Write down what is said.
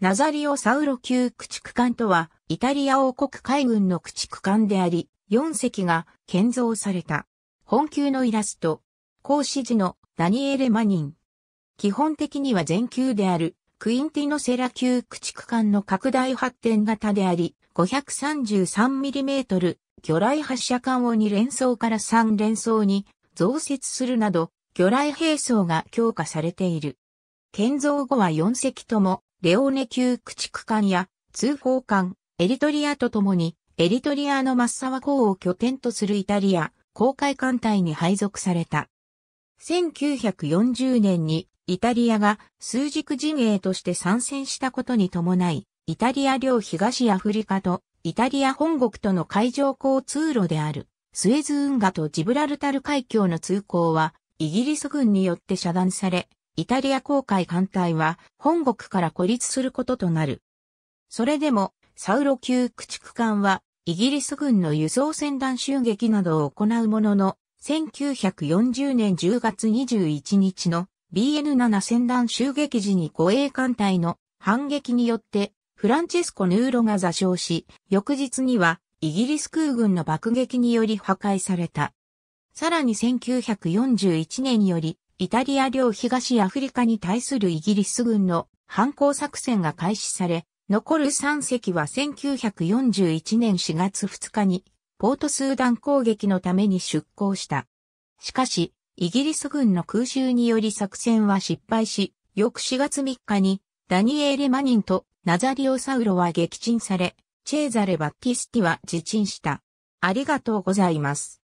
ナザリオサウロ級駆逐艦とは、イタリア王国海軍の駆逐艦であり、4隻が建造された。本級のイラスト、講師時のダニエレ・マニン。基本的には全級である、クインティノセラ級駆逐艦の拡大発展型であり、533mm 魚雷発射艦を2連装から3連装に増設するなど、魚雷兵装が強化されている。建造後は4隻ともレオーネ級駆逐艦や通報艦、エリトリアと共に、エリトリアのマッサワ港を拠点とするイタリア、航海艦隊に配属された。1940年にイタリアが数軸陣営として参戦したことに伴い、イタリア領東アフリカとイタリア本国との海上交通路であるスエズ運河とジブラルタル海峡の通行はイギリス軍によって遮断され、イタリア航海艦隊は本国から孤立することとなる。それでも、サウロ級駆逐艦は、イギリス軍の輸送船団襲撃などを行うものの、1940年10月21日の BN7 船団襲撃時に護衛艦隊の反撃によってフランチェスコ・ヌーロが座礁し、翌日にはイギリス空軍の爆撃により破壊された。さらに1941年よりイタリア領東アフリカに対するイギリス軍の反抗作戦が開始され、残る3隻は1941年4月2日にポートスーダン攻撃のために出港した。しかし、イギリス軍の空襲により作戦は失敗し、翌4月3日にダニエーレ・マニンとナザリオ・サウロは撃沈され、チェーザレ・バッティスティは自沈した。ありがとうございます。